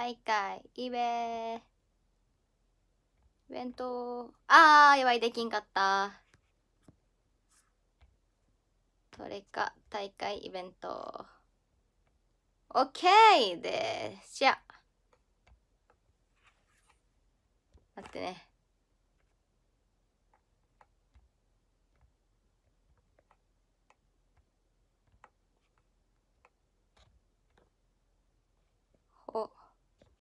大会、イベイベント、ああ祝い、できんかった。それか、大会、イベント。OK! で、しゃ。待ってね。